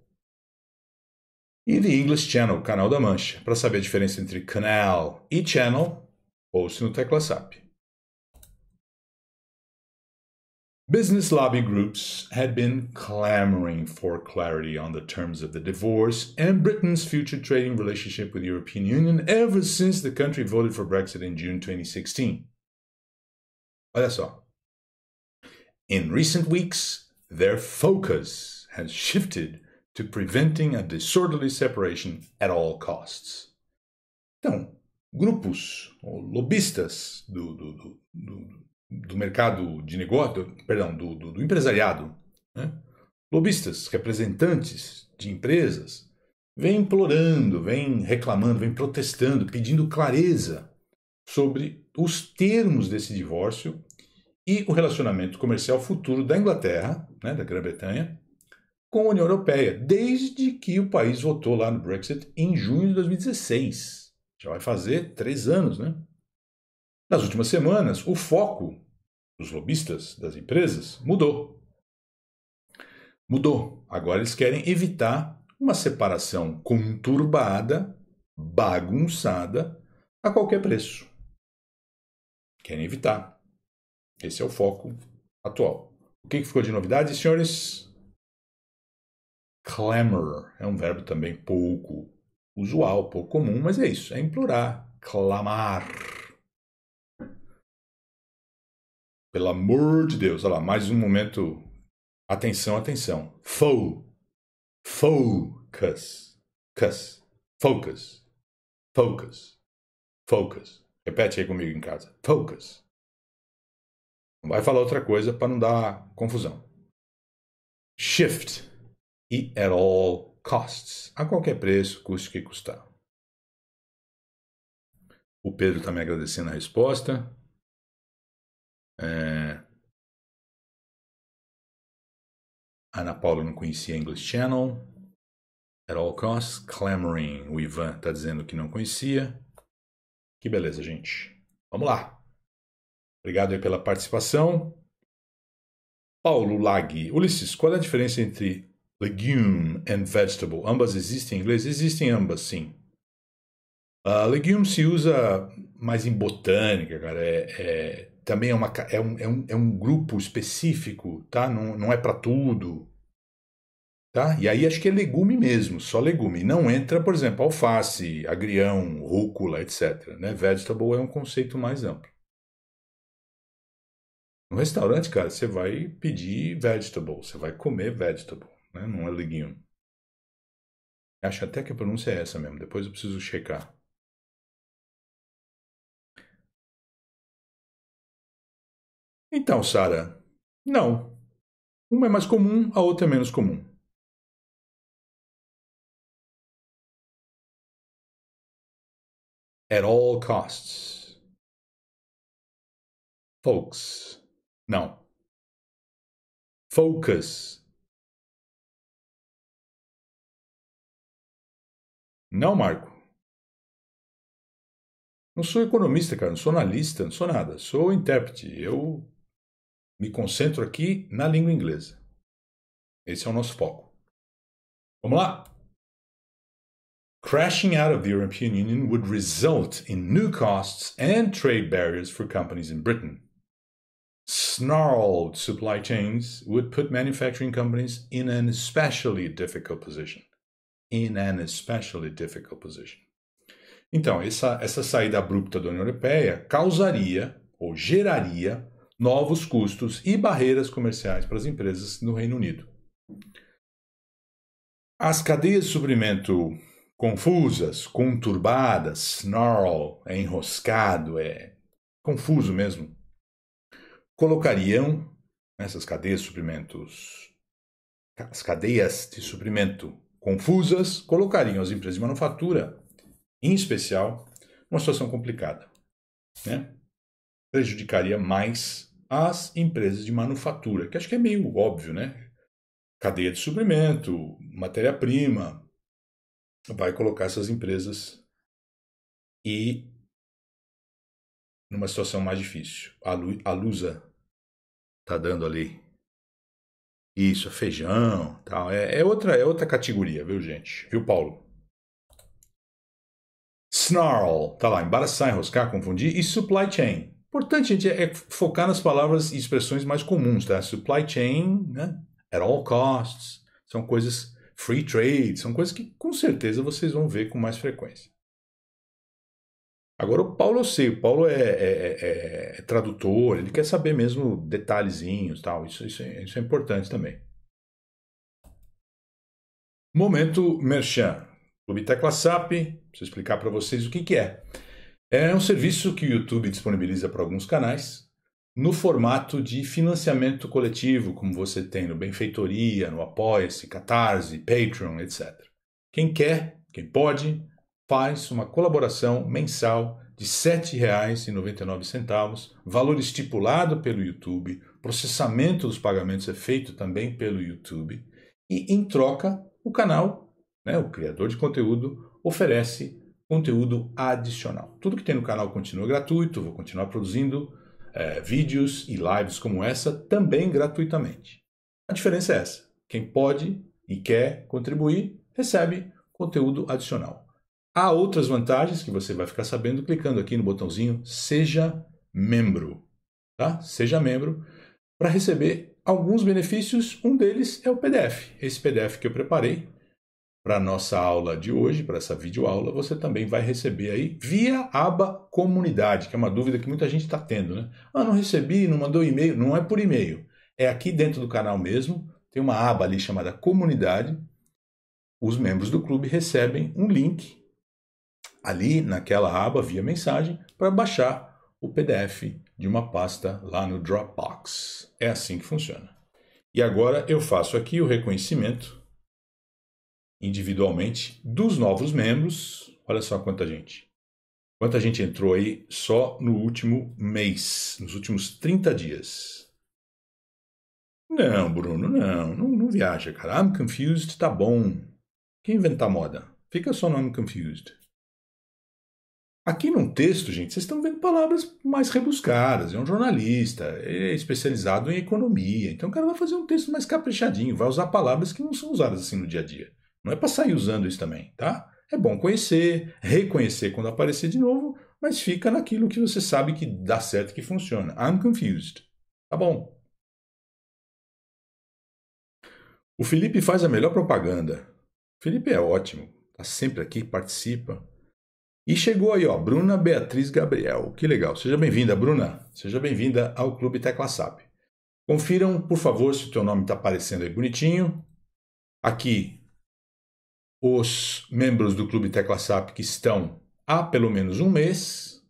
Speaker 2: e The English Channel, Canal da Mancha. Para saber a diferença entre canal e channel, ouça no TeclaSap.
Speaker 1: Business lobby groups had been clamoring for clarity on the terms of the divorce and Britain's future trading relationship with the European Union ever since the country voted for Brexit in June 2016. Olha só. In recent weeks, their focus has shifted to preventing a disorderly separation at all costs. Então, grupos ou lobistas do, do, do, do, do mercado de negócio, perdão, do, do, empresariado, né? lobistas, representantes de empresas, vêm implorando, vêm reclamando, vêm protestando, pedindo clareza sobre os termos desse divórcio e o relacionamento comercial futuro da Inglaterra, né, da Grã-Bretanha, com a União Europeia, desde que o país votou lá no Brexit em junho de 2016. Já vai fazer três anos, né? Nas últimas semanas, o foco dos lobistas das empresas mudou. Mudou. Agora eles querem evitar uma separação conturbada, bagunçada, a qualquer preço.
Speaker 2: Querem evitar. Esse é o foco atual. O que ficou de novidade, senhores? Clamor é um verbo
Speaker 1: também pouco usual, pouco comum, mas é isso, é implorar, clamar.
Speaker 2: Pelo amor de Deus, olha lá, mais um momento. Atenção, atenção. Fo. Focus.
Speaker 1: Cus. Focus. Focus. Focus. Repete aí comigo em casa. Focus. Não vai falar outra coisa para não dar
Speaker 2: confusão. Shift e at all costs, a qualquer preço, custe que custar. O Pedro está me agradecendo a resposta. É... Ana Paula não conhecia English Channel. At
Speaker 1: all costs, clamoring. O Ivan está dizendo que não conhecia. Que beleza, gente. Vamos lá. Obrigado aí pela participação. Paulo Lag. Ulisses, qual é a diferença entre Legume and vegetable. Ambas existem em inglês? Existem ambas, sim. Uh, legume se usa mais em botânica, cara. É, é também é, uma, é, um, é, um, é um grupo específico, tá? Não, não é para tudo. Tá? E aí acho que é legume mesmo, só legume. Não entra, por exemplo, alface, agrião, rúcula, etc. Né? Vegetable é um
Speaker 2: conceito mais amplo. No restaurante, cara, você vai pedir vegetable, você vai comer vegetable né? não é legume. Acho até que a pronúncia é essa mesmo, depois eu preciso checar. Então, Sara, não. Uma é mais comum, a outra é menos comum. At all costs. Folks. Não. Focus. Não, Marco. Não sou economista, cara, não sou analista, não sou nada. Sou intérprete. Eu me concentro aqui
Speaker 1: na língua inglesa. Esse é o nosso foco. Vamos lá? Crashing out of the European Union would result in new costs and trade barriers for companies in Britain. Snarled supply chains would put manufacturing companies in an especially difficult position in an especially difficult position. Então, essa, essa saída abrupta da União Europeia causaria ou geraria novos custos e barreiras comerciais para as empresas no Reino Unido. As cadeias de suprimento confusas, conturbadas, snarl, é enroscado, é confuso mesmo, colocariam essas cadeias de suprimentos, as cadeias de suprimento confusas colocariam as empresas de manufatura, em especial, numa situação complicada. Né? Prejudicaria mais as empresas de manufatura, que acho que é meio óbvio, né? Cadeia de suprimento, matéria-prima,
Speaker 2: vai colocar essas empresas e numa situação mais difícil. A Lusa está dando ali
Speaker 1: isso, é feijão, tal. É, é outra, é outra categoria, viu, gente? Viu, Paulo? Snarl, tá lá, embaraçar, enroscar, confundir. E supply chain. Importante, gente, é focar nas palavras e expressões mais comuns, tá? Supply chain, né? At all costs. São coisas free trade, são coisas que com certeza vocês vão ver com mais frequência. Agora, o Paulo eu sei, o Paulo é é, é, é, é tradutor, ele quer saber mesmo detalhezinhos tal. Isso, isso, isso é importante também. Momento Merchan. Clube Tecla SAP, preciso explicar para vocês o que, que é. É um serviço que o YouTube disponibiliza para alguns canais, no formato de financiamento coletivo, como você tem no Benfeitoria, no Apoia-se, Catarse, Patreon, etc. Quem quer, quem pode, faz uma colaboração mensal de R$ 7,99, valor estipulado pelo YouTube, processamento dos pagamentos é feito também pelo YouTube, e em troca, o canal, né, o criador de conteúdo, oferece conteúdo adicional. Tudo que tem no canal continua gratuito, vou continuar produzindo é, vídeos e lives como essa também gratuitamente. A diferença é essa: quem pode e quer contribuir recebe conteúdo adicional. Há outras vantagens que você vai ficar sabendo clicando aqui no botãozinho Seja Membro. Tá? Seja membro para receber alguns benefícios. Um deles é o PDF. Esse PDF que eu preparei para a nossa aula de hoje, para essa videoaula, você também vai receber aí via aba comunidade, que é uma dúvida que muita gente está tendo. Né? Ah, não recebi, não mandou e-mail. Não é por e-mail. É aqui dentro do canal mesmo. Tem uma aba ali chamada comunidade. Os membros do clube recebem um link ali naquela aba via mensagem para baixar o PDF de uma pasta lá no Dropbox. É assim que funciona. E agora eu faço aqui o reconhecimento individualmente dos novos membros. Olha só quanta gente. Quanta gente entrou aí só no último mês, nos últimos 30 dias. Não, Bruno, não, não, não viaja, cara. I'm confused tá bom. Quem inventar moda? Fica só no I'm confused. Aqui num texto, gente, vocês estão vendo palavras mais rebuscadas. É um jornalista, é especializado em economia. Então o cara vai fazer um texto mais caprichadinho, vai usar palavras que não são usadas assim no dia a dia. Não é para sair usando isso também, tá? É bom conhecer, reconhecer quando aparecer de novo, mas fica naquilo que você sabe que dá certo que funciona. I'm confused. Tá bom. O Felipe faz a melhor propaganda. O Felipe é ótimo, tá sempre aqui, participa. E chegou aí, ó, Bruna Beatriz Gabriel. Que legal. Seja bem-vinda, Bruna. Seja bem-vinda ao Clube TeclaSap. Confiram, por favor, se o teu nome está aparecendo aí bonitinho. Aqui, os membros do Clube TeclaSap que estão há pelo menos um mês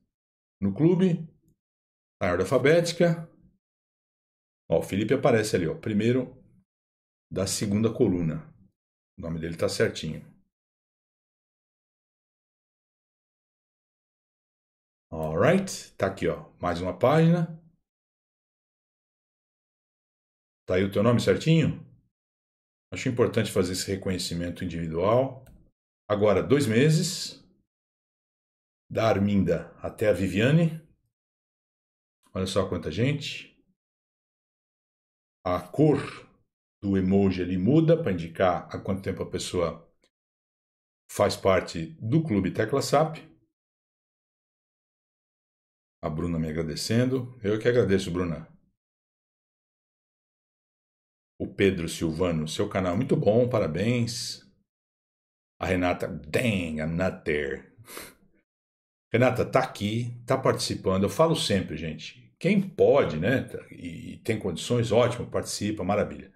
Speaker 1: no clube, na ordem alfabética. Ó, o Felipe aparece ali, ó,
Speaker 2: primeiro da segunda coluna. O nome dele está certinho. Alright, tá aqui, ó, mais uma página. Tá aí o teu nome certinho? Acho importante fazer esse reconhecimento individual. Agora, dois meses. Da Arminda até a Viviane. Olha só quanta gente. A cor do emoji ele muda para indicar há quanto tempo a pessoa faz parte do clube TeclaSap. A Bruna me agradecendo. Eu que agradeço, Bruna. O Pedro Silvano, seu canal muito bom, parabéns. A
Speaker 1: Renata, dang, I'm not there. Renata tá aqui, tá participando. Eu falo sempre, gente. Quem pode, né? Tá, e tem condições, ótimo, participa, maravilha.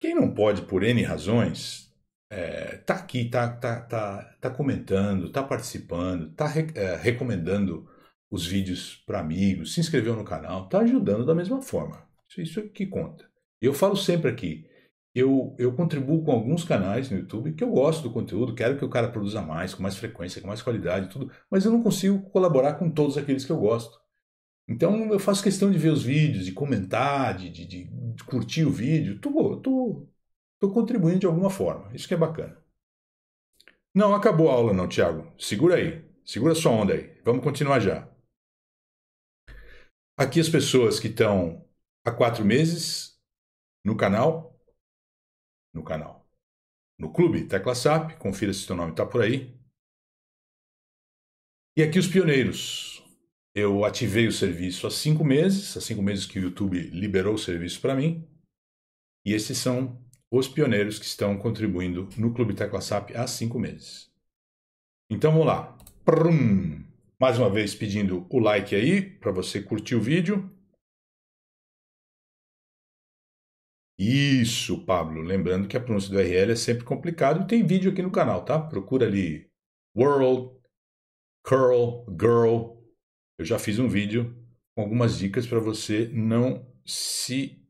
Speaker 1: Quem não pode por N razões, é, tá aqui, tá, tá, tá, tá comentando, tá participando, tá re, é, recomendando os vídeos para amigos, se inscreveu no canal, está ajudando da mesma forma. Isso, isso é que conta. Eu falo sempre aqui, eu, eu contribuo com alguns canais no YouTube que eu gosto do conteúdo, quero que o cara produza mais, com mais frequência, com mais qualidade, tudo, mas eu não consigo colaborar com todos aqueles que eu gosto. Então eu faço questão de ver os vídeos, de comentar, de, de, de curtir o vídeo, tô, tô, tô contribuindo de alguma forma, isso que é bacana. Não, acabou a aula não, Tiago. Segura aí, segura sua onda aí, vamos continuar já.
Speaker 2: Aqui as pessoas que estão há quatro meses no canal, no canal, no clube Tecla SAP, confira se seu nome está por aí. E aqui os pioneiros.
Speaker 1: Eu ativei o serviço há cinco meses, há cinco meses que o YouTube liberou o serviço para mim. E esses são os pioneiros que estão contribuindo no Clube Tecla SAP há
Speaker 2: cinco meses. Então vamos lá. Prum. Mais uma vez pedindo o like aí para você curtir o vídeo.
Speaker 1: Isso, Pablo. Lembrando que a pronúncia do RL é sempre complicado. Tem vídeo aqui no canal, tá? Procura ali World, Curl, Girl. Eu já fiz um vídeo com algumas dicas para você não se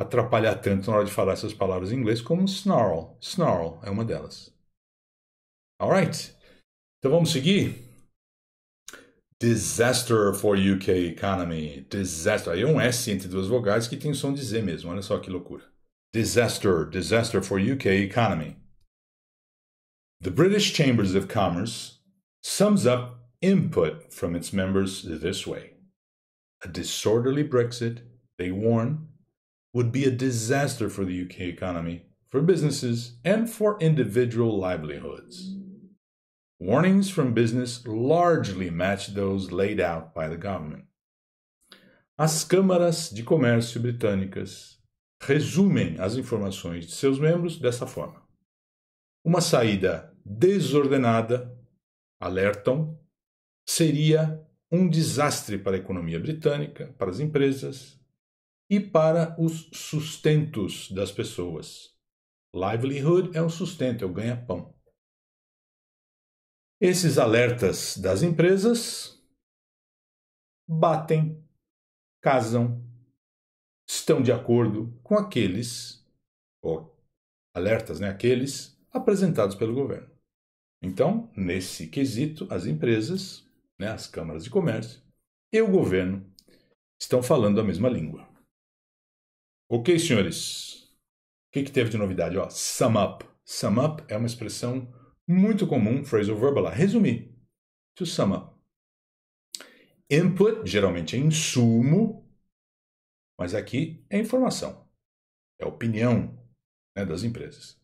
Speaker 1: atrapalhar tanto na hora de falar essas palavras em inglês, como snarl. Snarl é uma delas. Alright? Então vamos seguir? Disaster for UK economy. Disaster. Aí é um S entre duas vogais que tem som de Z mesmo. Olha só que loucura. Disaster. Disaster for UK economy. The British Chambers of Commerce sums up input from its members this way A disorderly Brexit, they warn, would be a disaster for the UK economy, for businesses, and for individual livelihoods. warnings from business largely match those laid out by the government. As câmaras de comércio britânicas resumem as informações de seus membros dessa forma: uma saída desordenada, alertam, seria um desastre para a economia britânica, para as empresas e para os sustentos das pessoas. Livelihood é um sustento, é o ganha-pão.
Speaker 2: Esses alertas das empresas batem, casam, estão de acordo
Speaker 1: com aqueles, ou alertas, né, aqueles apresentados pelo governo. Então, nesse quesito, as empresas, né, as câmaras de comércio e o governo estão falando a mesma língua. Ok, senhores? O que, que teve de novidade? Ó, sum up. Sum up é uma expressão muito comum, phrasal verbal, lá. Resumir. To sum up. Input, geralmente é insumo, mas aqui é informação. É opinião né, das empresas.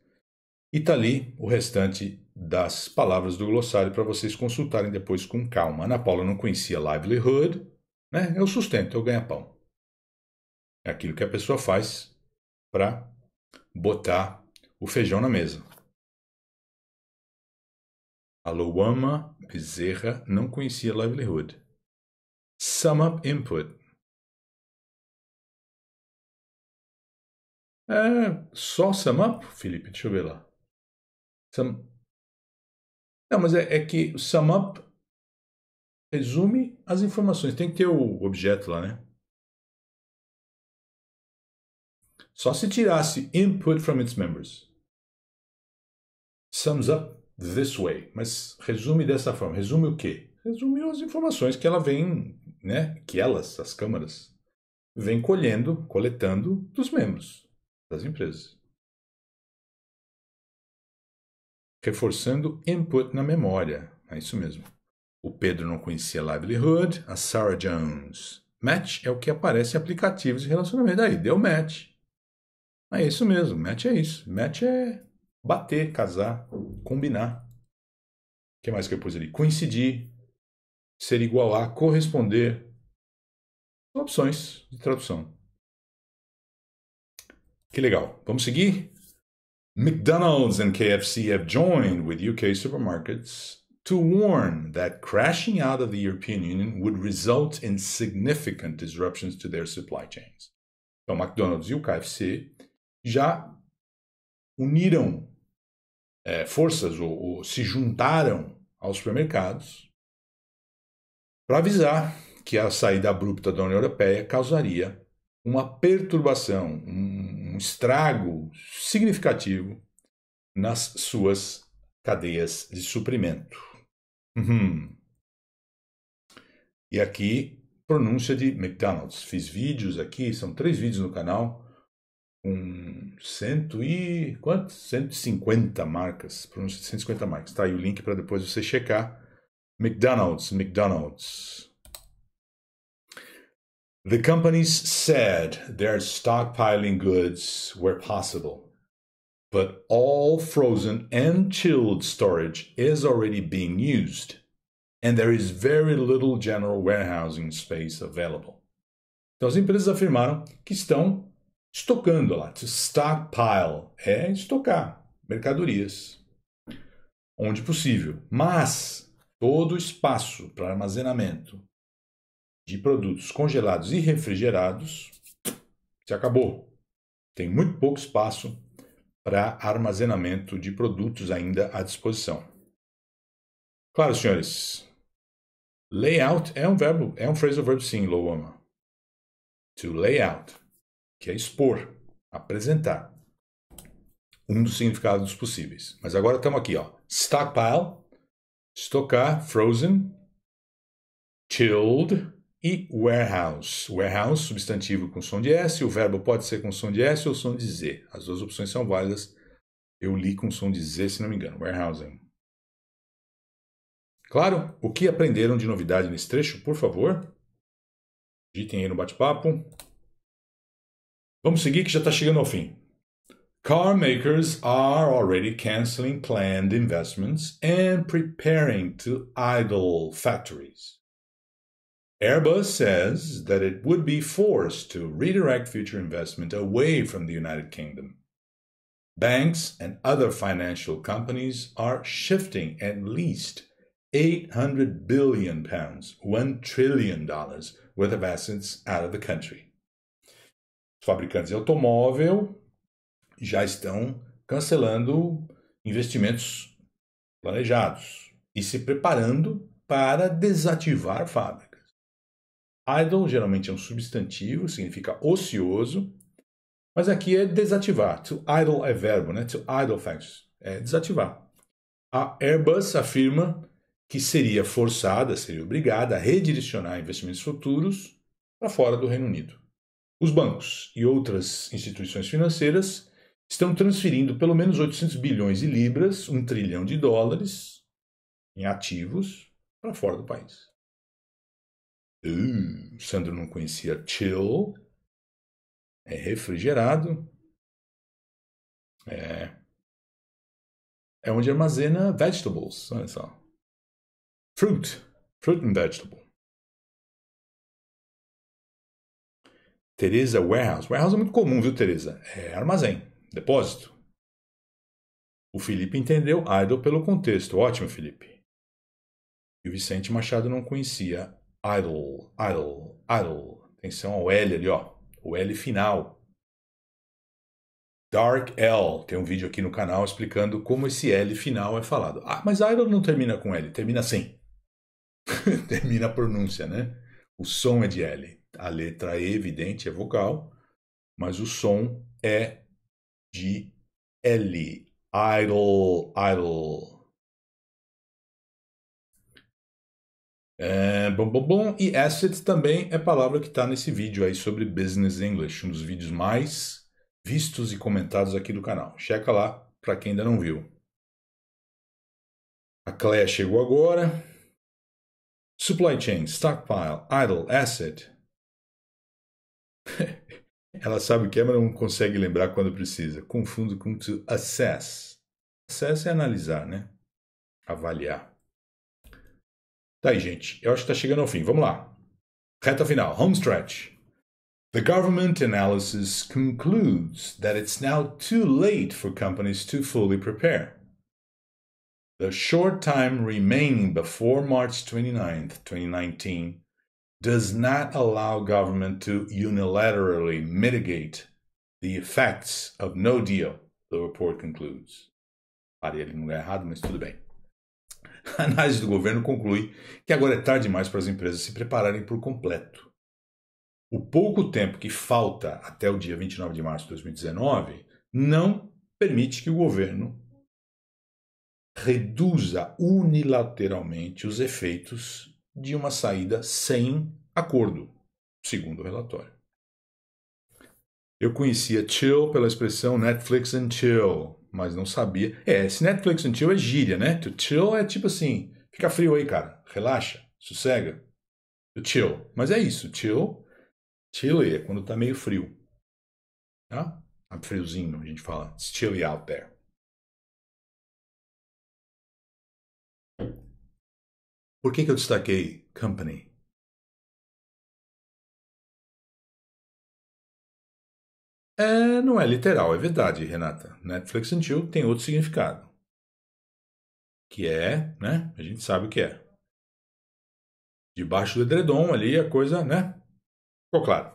Speaker 1: E está ali o restante das palavras do glossário para vocês consultarem depois com calma. Ana Paula não conhecia livelihood, né? É o sustento, é o ganha-pão. É aquilo que a pessoa faz
Speaker 2: para botar o feijão na mesa. Luama Bezerra não conhecia Livelihood. Sum Up Input. É só Sum Up, Felipe? Deixa eu ver lá. Sum... Não, mas é, é que Sum Up resume as informações. Tem que ter o objeto lá, né? Só se tirasse input from its members. Sums up
Speaker 1: this way. Mas resume dessa forma. Resume o quê? Resume as informações que ela vem,
Speaker 2: né? Que elas, as câmaras, vem colhendo, coletando dos membros das empresas. Reforçando input na memória. É isso mesmo. O Pedro não conhecia Livelihood,
Speaker 1: a Sarah Jones. Match é o que aparece em aplicativos de relacionamento. Aí, deu match. É isso mesmo, match é isso. Match é bater, casar,
Speaker 2: combinar. O que mais que eu pus ali? Coincidir, ser igual a, corresponder. São opções de tradução. Que legal. Vamos seguir? McDonald's and KFC have joined
Speaker 1: with UK supermarkets to warn that crashing out of the European Union would result in significant disruptions to their supply chains. Então, McDonald's e o
Speaker 2: KFC já uniram é, forças ou, ou se juntaram aos supermercados para avisar
Speaker 1: que a saída abrupta da União Europeia causaria uma perturbação, um, estrago significativo nas suas cadeias de suprimento. Uhum. E aqui, pronúncia de McDonald's. Fiz vídeos aqui, são três vídeos no canal um cento e quanto? 150 marcas, pronúncia de 150 marcas. Tá aí o link para depois você checar. McDonald's, McDonald's. The companies said they're stockpiling goods where possible, but all frozen and chilled storage is already being used, and there is very little general warehousing space available. Então as empresas afirmaram que estão estocando lá, to stockpile, é estocar mercadorias, onde possível. Mas todo espaço para armazenamento de produtos congelados e refrigerados se acabou. Tem muito pouco espaço para armazenamento de produtos ainda à
Speaker 2: disposição. Claro, senhores, layout é um verbo, é um phrasal verb sim, Lowama. To lay out que é expor,
Speaker 1: apresentar. Um dos significados possíveis. Mas agora estamos aqui, ó. Stockpile, estocar, frozen, chilled e warehouse. Warehouse, substantivo com som de S, o verbo pode ser com som de S ou som de Z. As duas opções são válidas. Eu li com som de Z, se não me engano. Warehousing.
Speaker 2: Claro? O que aprenderam de novidade nesse trecho, por favor? Digitem aí no bate-papo. Vamos seguir que já
Speaker 1: está chegando ao fim. Car makers are already canceling planned investments and preparing to idle factories. Airbus says that it would be forced to redirect future investment away from the United Kingdom. Banks and other financial companies are shifting at least 800 billion pounds, 1 trillion dollars worth of assets out of the country. fabricantes de automóvel já estão cancelando investimentos planejados e se preparando para desativar fábricas. Idle geralmente é um substantivo, significa ocioso, mas aqui é desativar. To idle é verbo, né? To idle facts é desativar. A Airbus afirma que seria forçada, seria obrigada a redirecionar investimentos futuros para fora do Reino Unido. Os bancos e outras instituições financeiras estão transferindo pelo menos 800 bilhões de libras, um trilhão de
Speaker 2: dólares, em ativos para fora do país. Uh, Sandro não conhecia chill, é refrigerado, é, é onde armazena vegetables, olha só. Fruit, fruit and vegetable. Teresa Warehouse. Warehouse é muito comum, viu, Teresa? É armazém, depósito. O Felipe entendeu idle pelo
Speaker 1: contexto. Ótimo, Felipe. E o Vicente Machado não conhecia idle, idle, idle. Atenção ao L ali, ó. O L final. Dark L. Tem um vídeo aqui no canal explicando como esse L final é falado. Ah, mas idle não termina com L, termina sem. termina a pronúncia, né? O som é de L a letra E, evidente, é vogal, mas o som
Speaker 2: é de L. Idle, idle. É, bom, bom, bom. E
Speaker 1: asset também é palavra que está nesse vídeo aí sobre Business English, um dos vídeos mais vistos e comentados aqui do canal. Checa lá para quem ainda não viu.
Speaker 2: A Cleia chegou agora. Supply chain, stockpile, idle, asset. Ela sabe o que é, mas não consegue
Speaker 1: lembrar quando precisa. Confundo com to assess. Assess é analisar, né? Avaliar. Tá aí, gente. Eu acho que está chegando ao fim. Vamos lá. Reta final. Home stretch. The government analysis concludes that it's now too late for companies to fully prepare. The short time remaining before March 29, 2019, does not allow government to unilaterally mitigate the effects of no deal, the report concludes. Parei ali no lugar errado, mas tudo bem. A análise do governo conclui que agora é tarde demais para as empresas se prepararem por completo. O pouco tempo que falta até o dia 29 de março de 2019 não permite que o governo reduza unilateralmente os efeitos de uma saída sem acordo, segundo o relatório. Eu conhecia chill pela expressão Netflix and chill, mas não sabia. É, esse Netflix and chill é gíria, né? To chill é tipo assim, fica frio aí, cara, relaxa, sossega. To chill.
Speaker 2: Mas é isso, chill. Chill é quando tá meio frio. Tá? Tá friozinho, a gente fala. It's chilly out there. Por que, que eu destaquei company? É, não é literal, é verdade, Renata. Netflix and Chill tem outro significado. Que é, né? A gente sabe o que é. Debaixo do edredom ali a coisa, né? Ficou claro.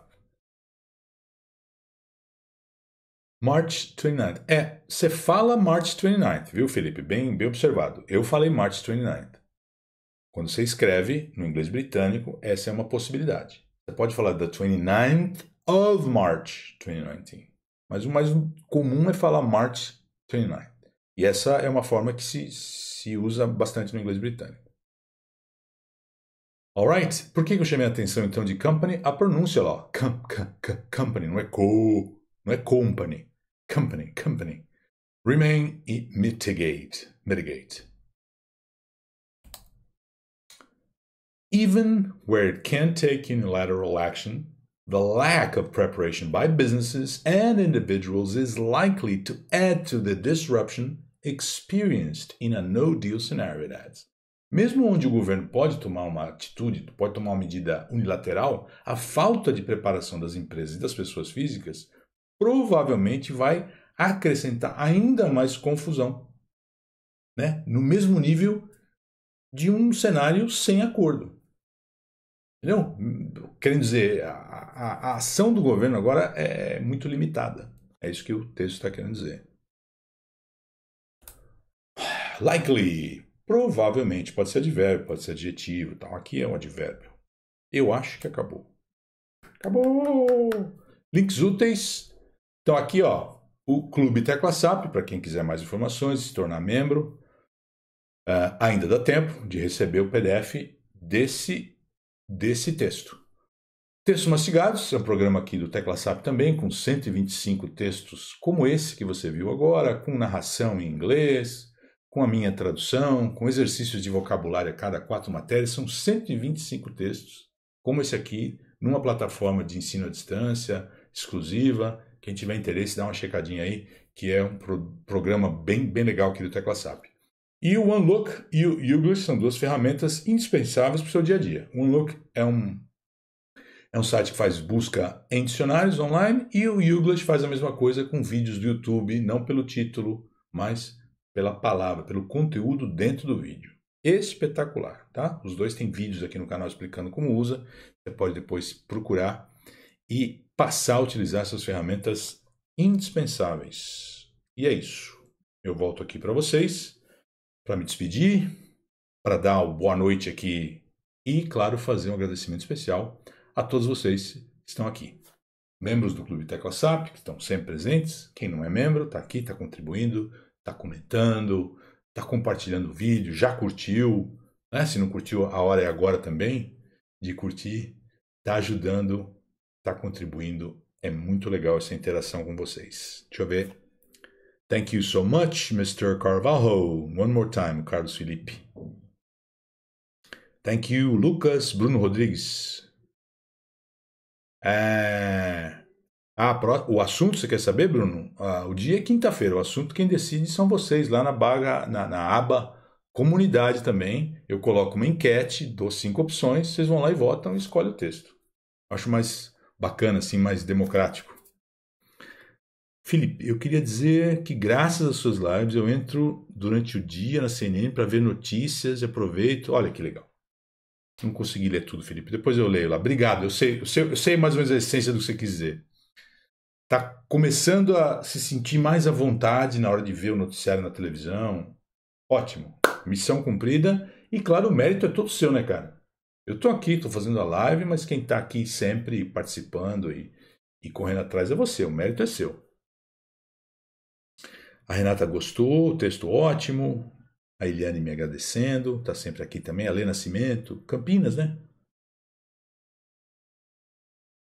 Speaker 2: March 29th. É, você fala March 29th, viu, Felipe? Bem, bem observado.
Speaker 1: Eu falei March 29th. Quando você escreve no inglês britânico, essa é uma possibilidade. Você pode falar the 29th of March 2019. Mas o mais comum é falar March 29. E essa é uma forma que se, se usa bastante no inglês britânico. Alright, por que eu chamei a atenção então de company? A pronúncia lá, com, com, company, não é co, não é company.
Speaker 2: Company, company. Remain e mitigate, mitigate. Even where it can
Speaker 1: take unilateral action, the lack of preparation by businesses and individuals is likely to add to the disruption experienced in a no-deal scenario, it adds. Mesmo onde o governo pode tomar uma atitude, pode tomar uma medida unilateral, a falta de preparação das empresas e das pessoas físicas provavelmente vai acrescentar ainda mais confusão, né? no mesmo nível de um cenário sem acordo. Entendeu? Querendo dizer, a, a, a ação do governo agora é, é muito limitada. É isso que o texto está querendo dizer. Likely. Provavelmente pode ser advérbio, pode ser adjetivo. Tal. Aqui é um advérbio. Eu acho que acabou. Acabou! Links úteis. Então aqui, ó, o Clube Tecla SAP, para quem quiser mais informações, se tornar membro. Uh, ainda dá tempo de receber o PDF desse desse texto. Textos Mastigados é um programa aqui do Sap também, com 125 textos como esse que você viu agora, com narração em inglês, com a minha tradução, com exercícios de vocabulário a cada quatro matérias. São 125 textos como esse aqui, numa plataforma de ensino à distância, exclusiva. Quem tiver interesse, dá uma checadinha aí, que é um pro programa bem, bem legal aqui do Sap. E o OneLook e o Ugless são duas ferramentas indispensáveis para o seu dia a dia. O OneLook é um, é um site que faz busca em dicionários online e o Ugless faz a mesma coisa com vídeos do YouTube, não pelo título, mas pela palavra, pelo conteúdo dentro do vídeo. Espetacular, tá? Os dois têm vídeos aqui no canal explicando como usa. Você pode depois procurar e passar a utilizar essas ferramentas indispensáveis. E é isso. Eu volto aqui para vocês para me despedir, para dar uma boa noite aqui e, claro, fazer um agradecimento especial a todos vocês que estão aqui. Membros do Clube Tecla SAP, que estão sempre presentes. Quem não é membro, está aqui, está contribuindo, está comentando, está compartilhando o vídeo, já curtiu. Né? Se não curtiu, a hora é agora também de curtir. Está ajudando, está contribuindo. É muito legal essa interação com vocês. Deixa eu ver Thank you so much, Mr. Carvalho. One more time, Carlos Felipe. Thank you, Lucas Bruno Rodrigues. É... Ah, o assunto você quer saber, Bruno? Ah, o dia é quinta-feira. O assunto quem decide são vocês lá na, baga, na, na aba comunidade também. Eu coloco uma enquete, dou cinco opções, vocês vão lá e votam e escolhem o texto. Acho mais bacana, assim, mais democrático. Felipe, eu queria dizer que graças às suas lives eu entro durante o dia na CNN para ver notícias e aproveito. Olha que legal. Não consegui ler tudo, Felipe. Depois eu leio lá. Obrigado. Eu sei, eu sei, eu sei mais ou menos a essência do que você quis dizer. Tá começando a se sentir mais à vontade na hora de ver o noticiário na televisão. Ótimo. Missão cumprida. E claro, o mérito é todo seu, né, cara? Eu estou aqui, estou fazendo a live, mas quem está aqui sempre participando e, e correndo atrás é você. O mérito é seu. A Renata gostou, texto ótimo. A Eliane me agradecendo, está sempre aqui também. A Lê Nascimento, Campinas, né?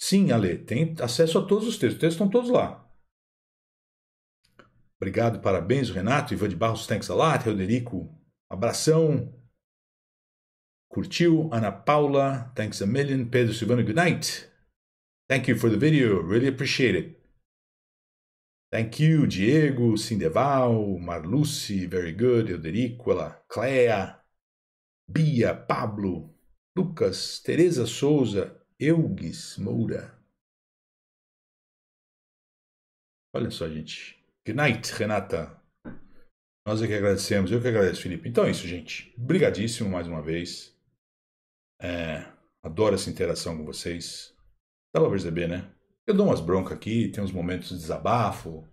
Speaker 1: Sim, Ale, tem acesso a todos os textos. Os textos estão todos lá. Obrigado, parabéns, Renato. Ivan de Barros, thanks a lot. Roderico, abração. Curtiu? Ana Paula, thanks a million. Pedro Silvano, good night. Thank you for the video. Really appreciate it. Thank you, Diego, Sindeval, Marluce, Very Good, Euderico,
Speaker 2: Clea, Bia, Pablo, Lucas, Tereza Souza, Eugues Moura. Olha só, gente. Good night, Renata. Nós é que agradecemos. Eu que agradeço, Felipe. Então
Speaker 1: é isso, gente. Obrigadíssimo mais uma vez. É, adoro essa interação com vocês. Dá pra perceber, né? Eu dou umas broncas aqui, tem uns momentos de desabafo,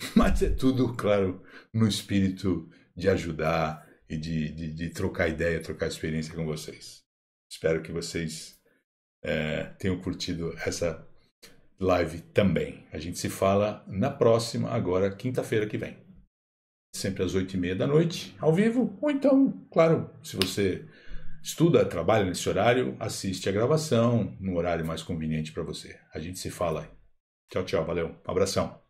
Speaker 1: mas é tudo, claro, no espírito de ajudar e de, de, de trocar ideia, trocar experiência com vocês. Espero que vocês é, tenham curtido essa live também. A gente se fala na próxima, agora, quinta-feira que vem. Sempre às oito e meia da noite, ao vivo, ou então, claro, se você Estuda, trabalha nesse horário, assiste a gravação
Speaker 2: no horário mais conveniente para você. A gente se fala. Tchau, tchau, valeu. Um abração.